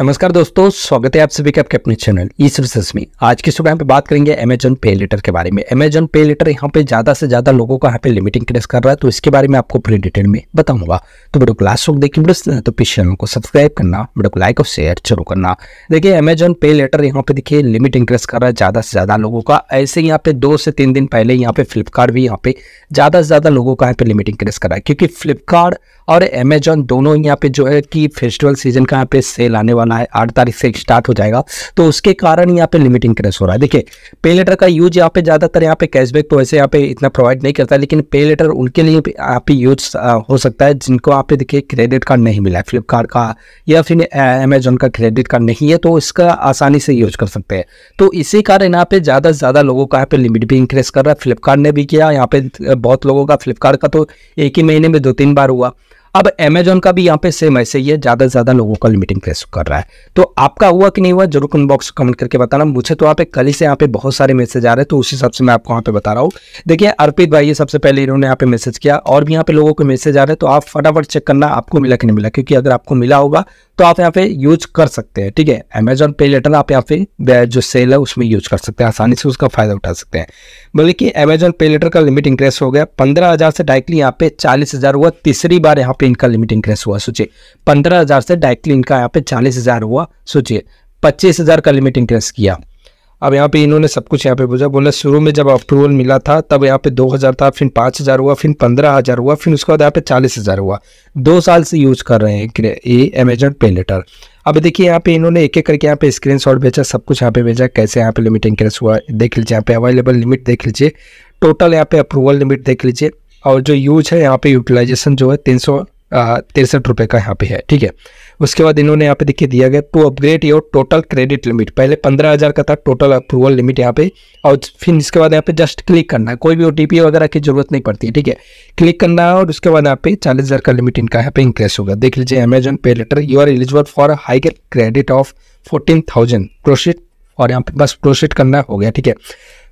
नमस्कार दोस्तों स्वागत है आप सभी के आपके अपने चैनल ई सर्विसेस में आज की सुबह यहाँ पे बात करेंगे अमेजन पे लेटर के बारे में अमेजन पे लेटर यहाँ पे ज्यादा से ज्यादा लोगों का यहाँ पे लिमिटिंग क्रेस कर रहा है तो इसके बारे में आपको पूरी डिटेल में बताऊंगा तो वीडियो क्लास शोक देखिए तो चैनल को सब्सक्राइब करना वीडियो को लाइक और शेयर जरूर करना देखिए अमेजन पे लेटर यहाँ पे देखिए लिमिट इंक्रेस कर रहा है ज्यादा से ज्यादा लोगों का ऐसे यहाँ पे दो से तीन दिन पहले यहाँ पे फ्लिपकार्ट भी यहाँ पे ज्यादा से ज्यादा लोगों का यहाँ पे लिमिट इंक्रेस कर रहा है क्योंकि फ्लिपकार्ट और अमेजोन दोनों यहाँ पे जो है कि फेस्टिवल सीजन का यहाँ पे सेल आने वाला होना है आठ तारीख से स्टार्ट हो जाएगा तो उसके कारण यहाँ पे लिमिटिंग क्रैश हो रहा है देखिए पे लेटर का यूज यहाँ पे ज़्यादातर यहाँ पे कैशबैक तो वैसे यहाँ पे इतना प्रोवाइड नहीं करता लेकिन पे लेटर उनके लिए यहाँ पे यूज हो सकता है जिनको आप देखिए क्रेडिट कार्ड नहीं मिला है फ्लिपकार्ट का या फिर अमेजोन का क्रेडिट कार्ड नहीं है तो इसका आसानी से यूज कर सकते हैं तो इसी कारण यहाँ पे ज़्यादा से ज़्यादा लोगों का यहाँ पे लिमिट भी इंक्रेस कर रहा है फ्लिपकार्ट ने भी किया यहाँ पे बहुत लोगों का फ्लिपकार्ट का तो एक ही महीने में दो तीन बार हुआ अब अमेजोन का भी यहाँ पे सेम ऐसे ही है ज़्यादा से ज़्यादा लोगों का लिमिटिंग फेस कर रहा है तो आपका हुआ कि नहीं हुआ जरूर कमेंट बॉक्स कमेंट करके बताना मुझे तो आप कल ही से यहाँ पे बहुत सारे मैसेज आ रहे हैं तो उस हिसाब से मैं आपको यहाँ पे बता रहा हूँ देखिए अर्पित भाई ये सबसे पहले इन्होंने यहाँ पे मैसेज किया और भी यहाँ पे लोगों को मैसेज आ रहे हैं तो आप फटाफट चेक करना आपको मिला कि नहीं मिला क्योंकि अगर आपको मिला होगा तो आप यहाँ पे यूज कर सकते हैं ठीक है अमेजोन पे लेटर आप यहाँ पे जो सेल है उसमें यूज कर सकते हैं आसानी से उसका फायदा उठा सकते हैं बोले कि अमेजोन पे लेटर का लिमिट इंक्रेस हो गया पंद्रह हज़ार से डायरेक्टली यहाँ पे चालीस हज़ार हुआ तीसरी बार यहाँ पे इनका लिमिट इंक्रेस हुआ सोचिए पंद्रह हज़ार से डायरेक्टली इनका यहाँ पे चालीस हज़ार हुआ सोचिए पच्चीस हज़ार का लिमिट इंक्रेस किया अब यहाँ पे इन्होंने सब कुछ यहाँ पे पूछा बोला शुरू में जब अप्रूवल मिला था तब यहाँ पे दो हज़ार था फिर पाँच हज़ार हुआ फिर पंद्रह हज़ार हुआ फिर उसके बाद यहाँ पे चालीस हज़ार हुआ दो साल से यूज़ कर रहे हैं ये अमेजोन पे लेटर अब देखिए यहाँ पे इन्होंने एक एक करके यहाँ पे स्क्रीन शॉट भेजा सब कुछ यहाँ पे भेजा कैसे यहाँ पे लिमिट इंक्रेस हुआ देख लीजिए यहाँ पे अवेलेबल लिमिट देख लीजिए टोटल यहाँ पे अप्रूवल लिमिट देख लीजिए और जो यूज है यहाँ पे यूटिलाइजेशन जो है तीन सौ तिरसठ रुपये का यहाँ पे है ठीक है उसके बाद इन्होंने यहाँ पे देखिए दिया गया to upgrade your total credit limit पहले पंद्रह हज़ार का था टोटल अप्रूवल लिमिट यहाँ पे और फिर इसके बाद यहाँ पे जस्ट क्लिक करना है कोई भी ओ वगैरह की जरूरत नहीं पड़ती है ठीक है क्लिक करना है और उसके बाद यहाँ पे चालीस हज़ार का लिमिट इनका यहाँ पे इंक्रेस होगा देख लीजिए अमेजन पे letter you are eligible for high credit of fourteen thousand proceed और यहाँ पे बस प्रोसेट करना हो गया ठीक है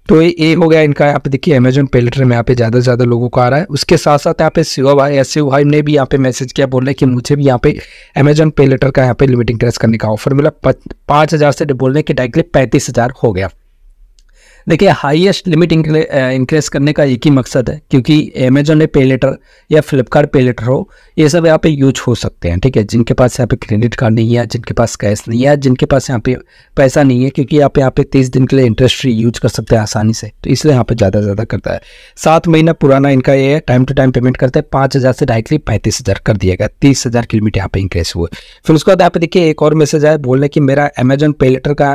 तो ये ए हो गया इनका यहाँ पे देखिए अमेजोन पेलेटर में यहाँ पे ज़्यादा से ज़्यादा लोगों को आ रहा है उसके साथ साथ यहाँ पे सीओ भाई एस भाई ने भी यहाँ पे मैसेज किया बोल रहे कि मुझे भी यहाँ पे अमेजोन पेलेटर का यहाँ पे लिमिटिंग ट्रेस करने का ऑफर मिला पाँच हज़ार से बोल रहे कि डायरेक्टली पैंतीस हज़ार हो गया देखिए हाईएस्ट लिमिट इंक्रीज करने का एक ही मकसद है क्योंकि अमेजोन पे लेटर या फ्लिपकार्ट पे लेटर हो ये सब यहाँ पे यूज हो सकते हैं ठीक है जिनके पास यहाँ पे क्रेडिट कार्ड नहीं है जिनके पास कैश नहीं है जिनके पास यहाँ पे पैसा नहीं है क्योंकि आप यहाँ पे तीस दिन के लिए इंटरेस्ट फ्री यूज कर सकते हैं आसानी से तो इसलिए यहाँ पे ज़्यादा से ज़्यादा करता है सात महीना पुराना इनका ये टाइम टू टाइम पेमेंट करते हैं पाँच हज़ार से डायरेक्टली पैंतीस हज़ार कर दिया गया तीस हज़ार की लिमिट यहाँ पे इंक्रेज हुआ फिर उसके बाद यहाँ पे देखिए एक और मैसेज आया बोलने कि मेरा अमेजोन पे लेटर का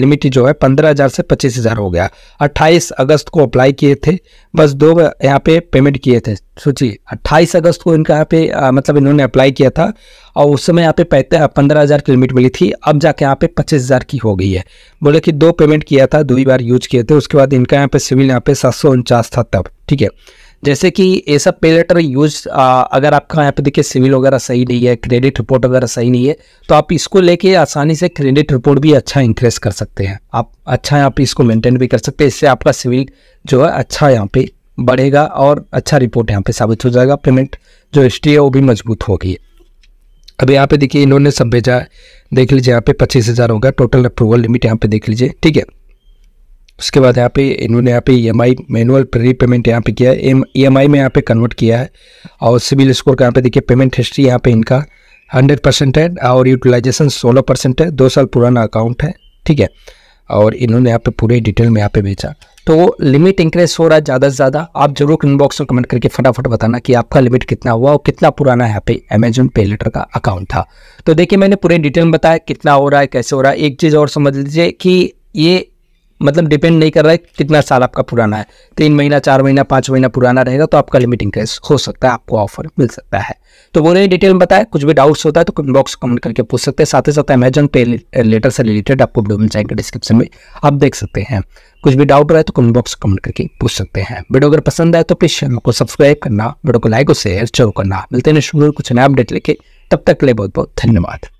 लिमिट जो है पंद्रह हज़ार से पच्चीस हज़ार हो गया अट्ठाईस अगस्त को अप्लाई किए थे बस दो यहाँ पे पेमेंट किए थे सोचिए अट्ठाईस अगस्त को इनका यहाँ पे आ, मतलब इन्होंने अप्लाई किया था और उस समय यहाँ पे पैंतीस पंद्रह हज़ार की लिमिट मिली थी अब जाके यहाँ पे पच्चीस हज़ार की हो गई है बोले कि दो पेमेंट किया था दो ही बार यूज किए थे उसके बाद इनका यहाँ पे सिविल यहाँ पे सात सौ उनचास था तब ठीक है जैसे कि ये सब पे लेटर यूज अगर आपका यहाँ पे देखिए सिविल वगैरह सही नहीं है क्रेडिट रिपोर्ट वगैरह सही नहीं है तो आप इसको लेके आसानी से क्रेडिट रिपोर्ट भी अच्छा इंक्रेस कर सकते हैं आप अच्छा यहाँ पे इसको मेंटेन भी कर सकते हैं इससे आपका सिविल जो है अच्छा यहाँ पे बढ़ेगा और अच्छा रिपोर्ट यहाँ पे साबित हो जाएगा पेमेंट जो हिस्ट्री है वो भी मजबूत होगी अब यहाँ पे देखिए इन्होंने सब भेजा देख लीजिए यहाँ पे पच्चीस हज़ार होगा टोटल अप्रूवल लिमिट यहाँ पे देख लीजिए ठीक है उसके बाद यहाँ पे इन्होंने यहाँ पे E M I manual pre payment यहाँ पे किया है ई एम आई में यहाँ पे कन्वर्ट किया है और सिविल स्कोर का यहाँ पे देखिए पेमेंट हिस्ट्री यहाँ पे इनका हंड्रेड परसेंट है और यूटिलाइजेशन सोलह परसेंट है दो साल पुराना अकाउंट है ठीक है और इन्होंने यहाँ पे पूरे डिटेल में यहाँ पे भेजा तो लिमिट इंक्रीज हो रहा है ज़्यादा से ज़्यादा आप जरूर इनबॉक्स में कमेंट करके फटाफट बताना कि आपका लिमिट कितना हुआ और कितना पुराना यहाँ पे अमेजोन पे लेटर का अकाउंट था तो देखिए मैंने पूरे डिटेल में बताया कितना हो रहा है कैसे हो रहा है एक चीज़ और समझ लीजिए कि ये मतलब डिपेंड नहीं कर रहा है कितना साल आपका पुराना है तीन महीना चार महीना पाँच महीना पुराना रहेगा तो आपका लिमिट इंक्रेस हो सकता है आपको ऑफर मिल सकता है तो वो नहीं डिटेल में बताया कुछ भी डाउट्स होता है तो कमेंट बॉक्स कमेंट करके पूछ सकते हैं साथ ही साथ अमेजन पे लेटर से रिलेटेड आपको वीडियो मिल जाएंगे डिस्क्रिप्शन में आप देख सकते हैं कुछ भी डाउट रहे तो कमेंट बॉक्स कमेंट करके पूछ सकते हैं वीडियो अगर पसंद आए तो प्लीज चैनल को सब्सक्राइब करना वीडियो को लाइक और शेयर जरूर करना मिलते हैं शुरू कुछ नया अपडेट लेके तब तक के लिए बहुत बहुत धन्यवाद